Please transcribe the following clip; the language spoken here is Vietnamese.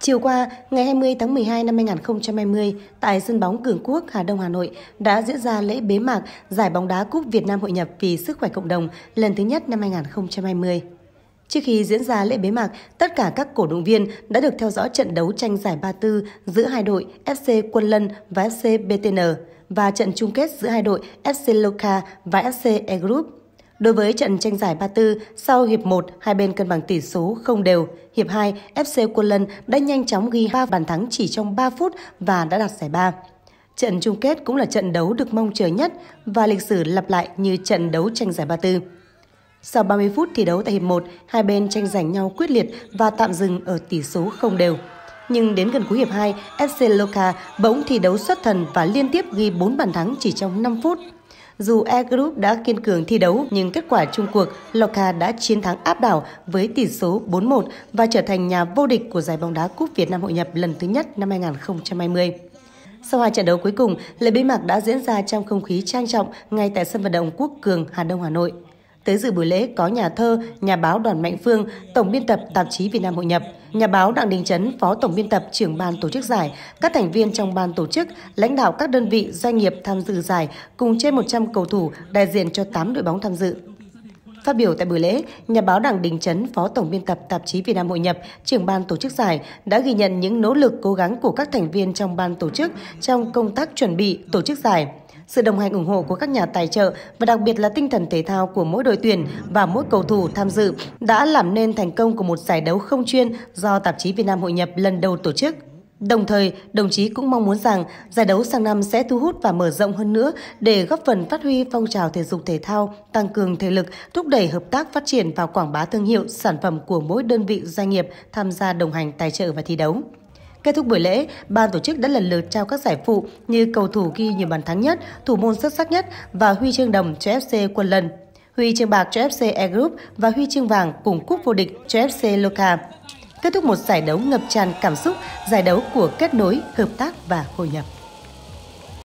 Chiều qua, ngày 20 tháng 12 năm 2020, tại sân bóng Cường Quốc, Hà Đông, Hà Nội đã diễn ra lễ bế mạc giải bóng đá Cúp Việt Nam hội nhập vì sức khỏe cộng đồng lần thứ nhất năm 2020. Trước khi diễn ra lễ bế mạc, tất cả các cổ động viên đã được theo dõi trận đấu tranh giải 34 giữa hai đội FC Quân Lân và FC BTN và trận chung kết giữa hai đội FC Loca và FC E Group. Đối với trận tranh giải 34, sau hiệp 1, hai bên cân bằng tỷ số không đều. Hiệp 2, FC Quân Lân đã nhanh chóng ghi 3 bàn thắng chỉ trong 3 phút và đã đạt giải 3. Trận chung kết cũng là trận đấu được mong chờ nhất và lịch sử lặp lại như trận đấu tranh giải 34. Sau 30 phút thi đấu tại hiệp 1, hai bên tranh giành nhau quyết liệt và tạm dừng ở tỷ số không đều. Nhưng đến gần cuối hiệp 2, FC Loka bỗng thi đấu xuất thần và liên tiếp ghi 4 bàn thắng chỉ trong 5 phút. Dù E Group đã kiên cường thi đấu nhưng kết quả chung cuộc, Loca đã chiến thắng áp đảo với tỷ số 4-1 và trở thành nhà vô địch của giải bóng đá Cúp Việt Nam hội nhập lần thứ nhất năm 2020. Sau hai trận đấu cuối cùng, lễ bế mạc đã diễn ra trong không khí trang trọng ngay tại sân vận động Quốc Cường, Hà Đông, Hà Nội. Tới dự buổi lễ có nhà thơ, nhà báo Đoàn Mạnh Phương, tổng biên tập tạp chí Việt Nam Hội nhập, nhà báo Đặng Đình Chấn, phó tổng biên tập trưởng ban tổ chức giải, các thành viên trong ban tổ chức, lãnh đạo các đơn vị, doanh nghiệp tham dự giải cùng trên 100 cầu thủ đại diện cho 8 đội bóng tham dự. Phát biểu tại buổi lễ, nhà báo Đặng Đình Chấn, Phó Tổng biên tập tạp chí Việt Nam Hội nhập, trưởng ban tổ chức giải đã ghi nhận những nỗ lực cố gắng của các thành viên trong ban tổ chức trong công tác chuẩn bị tổ chức giải sự đồng hành ủng hộ của các nhà tài trợ và đặc biệt là tinh thần thể thao của mỗi đội tuyển và mỗi cầu thủ tham dự đã làm nên thành công của một giải đấu không chuyên do tạp chí Việt Nam hội nhập lần đầu tổ chức. Đồng thời, đồng chí cũng mong muốn rằng giải đấu sang năm sẽ thu hút và mở rộng hơn nữa để góp phần phát huy phong trào thể dục thể thao, tăng cường thể lực, thúc đẩy hợp tác phát triển và quảng bá thương hiệu, sản phẩm của mỗi đơn vị doanh nghiệp tham gia đồng hành tài trợ và thi đấu. Kết thúc buổi lễ, ban tổ chức đã lần lượt trao các giải phụ như cầu thủ ghi nhiều bàn thắng nhất, thủ môn xuất sắc nhất và huy chương đồng cho FC Quân Lân, huy chương bạc cho FC E Group và huy chương vàng cùng cúp vô địch cho FC Loca. Kết thúc một giải đấu ngập tràn cảm xúc, giải đấu của kết nối, hợp tác và hội nhập.